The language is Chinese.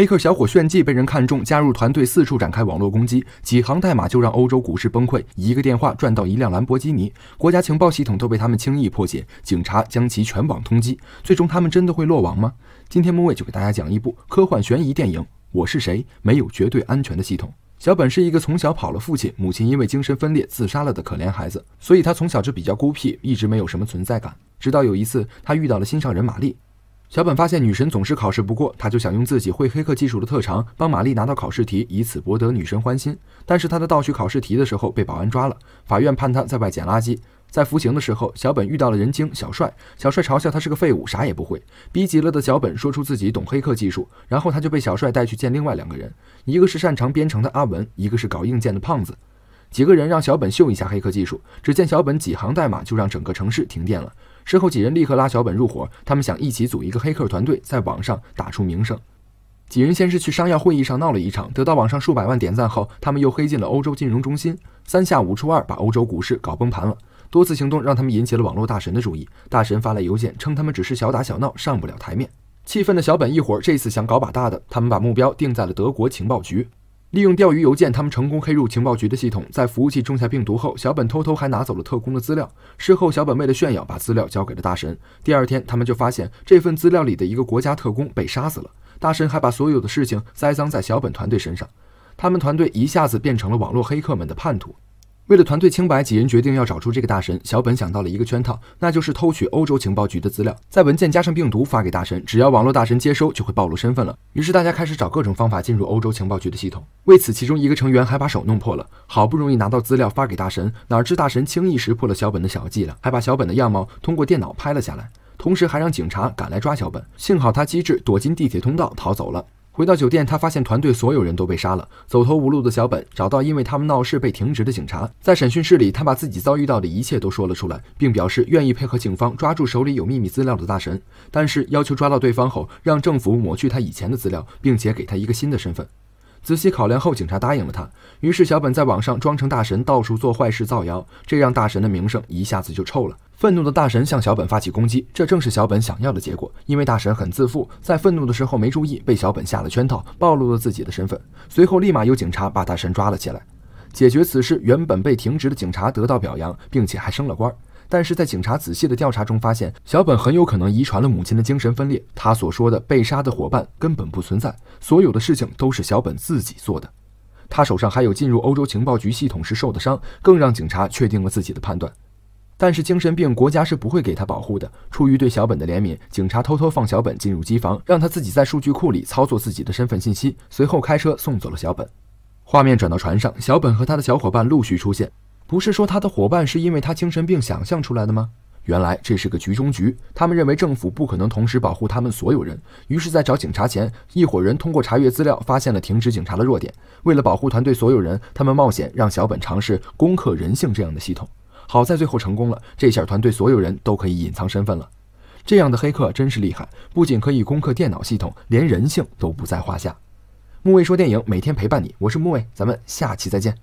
黑客小伙炫技，被人看中，加入团队，四处展开网络攻击，几行代码就让欧洲股市崩溃，一个电话赚到一辆兰博基尼，国家情报系统都被他们轻易破解，警察将其全网通缉，最终他们真的会落网吗？今天木卫就给大家讲一部科幻悬疑电影《我是谁》，没有绝对安全的系统。小本是一个从小跑了父亲、母亲因为精神分裂自杀了的可怜孩子，所以他从小就比较孤僻，一直没有什么存在感。直到有一次，他遇到了心上人玛丽。小本发现女神总是考试不过，他就想用自己会黑客技术的特长帮玛丽拿到考试题，以此博得女神欢心。但是他在盗取考试题的时候被保安抓了，法院判他在外捡垃圾。在服刑的时候，小本遇到了人精小帅，小帅嘲笑他是个废物，啥也不会。逼急了的小本说出自己懂黑客技术，然后他就被小帅带去见另外两个人，一个是擅长编程的阿文，一个是搞硬件的胖子。几个人让小本秀一下黑客技术，只见小本几行代码就让整个城市停电了。之后，几人立刻拉小本入伙，他们想一起组一个黑客团队，在网上打出名声。几人先是去商药会议上闹了一场，得到网上数百万点赞后，他们又黑进了欧洲金融中心，三下五除二把欧洲股市搞崩盘了。多次行动让他们引起了网络大神的注意，大神发来邮件称他们只是小打小闹，上不了台面。气愤的小本一伙这次想搞把大的，他们把目标定在了德国情报局。利用钓鱼邮件，他们成功黑入情报局的系统，在服务器种下病毒后，小本偷偷还拿走了特工的资料。事后，小本为了炫耀，把资料交给了大神。第二天，他们就发现这份资料里的一个国家特工被杀死了。大神还把所有的事情栽赃在小本团队身上，他们团队一下子变成了网络黑客们的叛徒。为了团队清白，几人决定要找出这个大神。小本想到了一个圈套，那就是偷取欧洲情报局的资料，在文件加上病毒发给大神，只要网络大神接收，就会暴露身份了。于是大家开始找各种方法进入欧洲情报局的系统。为此，其中一个成员还把手弄破了，好不容易拿到资料发给大神，哪知大神轻易识破了小本的小伎俩，还把小本的样貌通过电脑拍了下来，同时还让警察赶来抓小本。幸好他机智，躲进地铁通道逃走了。回到酒店，他发现团队所有人都被杀了。走投无路的小本找到因为他们闹事被停职的警察，在审讯室里，他把自己遭遇到的一切都说了出来，并表示愿意配合警方抓住手里有秘密资料的大神，但是要求抓到对方后让政府抹去他以前的资料，并且给他一个新的身份。仔细考量后，警察答应了他。于是小本在网上装成大神，到处做坏事造谣，这让大神的名声一下子就臭了。愤怒的大神向小本发起攻击，这正是小本想要的结果。因为大神很自负，在愤怒的时候没注意，被小本下了圈套，暴露了自己的身份。随后，立马有警察把大神抓了起来。解决此事，原本被停职的警察得到表扬，并且还升了官。但是在警察仔细的调查中，发现小本很有可能遗传了母亲的精神分裂。他所说的被杀的伙伴根本不存在，所有的事情都是小本自己做的。他手上还有进入欧洲情报局系统时受的伤，更让警察确定了自己的判断。但是精神病国家是不会给他保护的。出于对小本的怜悯，警察偷偷放小本进入机房，让他自己在数据库里操作自己的身份信息，随后开车送走了小本。画面转到船上，小本和他的小伙伴陆续出现。不是说他的伙伴是因为他精神病想象出来的吗？原来这是个局中局。他们认为政府不可能同时保护他们所有人，于是，在找警察前，一伙人通过查阅资料发现了停止警察的弱点。为了保护团队所有人，他们冒险让小本尝试攻克人性这样的系统。好在最后成功了，这下团队所有人都可以隐藏身份了。这样的黑客真是厉害，不仅可以攻克电脑系统，连人性都不在话下。木卫说电影每天陪伴你，我是木卫，咱们下期再见。